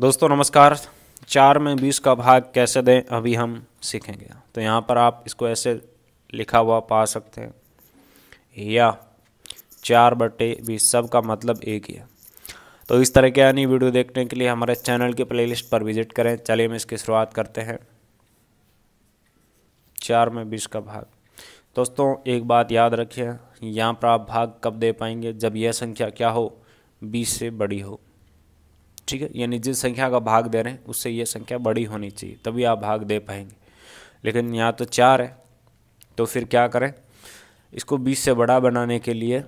दोस्तों नमस्कार चार में बीस का भाग कैसे दें अभी हम सीखेंगे तो यहाँ पर आप इसको ऐसे लिखा हुआ पा सकते हैं या चार बटे बीस सब का मतलब एक ही है तो इस तरह के अन्य वीडियो देखने के लिए हमारे चैनल के प्लेलिस्ट पर विजिट करें चलिए हम इसकी शुरुआत करते हैं चार में बीस का भाग दोस्तों एक बात याद रखिए यहाँ पर आप भाग कब दे पाएंगे जब यह संख्या क्या हो बीस से बड़ी हो ठीक है यानी जिस संख्या का भाग दे रहे हैं उससे ये संख्या बड़ी होनी चाहिए तभी आप भाग दे पाएंगे लेकिन यहाँ तो चार है तो फिर क्या करें इसको बीस से बड़ा बनाने के लिए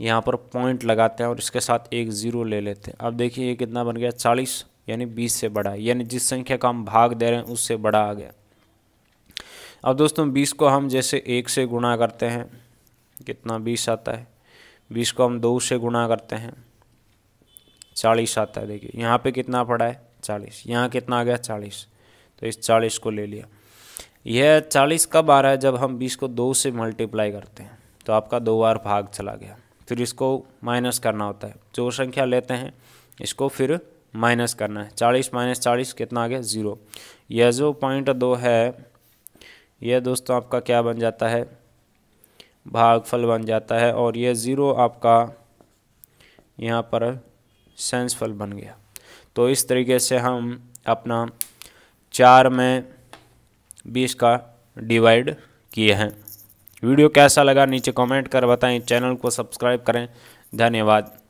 यहाँ पर पॉइंट लगाते हैं और इसके साथ एक ज़ीरो ले लेते हैं अब देखिए ये कितना बन गया चालीस यानी बीस से बड़ा यानी जिस संख्या का हम भाग दे रहे हैं उससे बड़ा आ गया अब दोस्तों बीस को हम जैसे एक से गुणा करते हैं कितना बीस आता है बीस को हम दो से गुणा करते हैं चालीस आता है देखिए यहाँ पे कितना पड़ा है चालीस यहाँ कितना आ गया चालीस तो इस चालीस को ले लिया यह चालीस कब आ रहा है जब हम बीस को दो से मल्टीप्लाई करते हैं तो आपका दो बार भाग चला गया फिर इसको माइनस करना होता है जो संख्या लेते हैं इसको फिर माइनस करना है चालीस माइनस चालीस कितना आ गया ज़ीरो यह जो पॉइंट दो है यह दोस्तों आपका क्या बन जाता है भागफल बन जाता है और यह ज़ीरो आपका यहाँ पर सेंसफल बन गया तो इस तरीके से हम अपना चार में बीस का डिवाइड किए हैं वीडियो कैसा लगा नीचे कमेंट कर बताएं चैनल को सब्सक्राइब करें धन्यवाद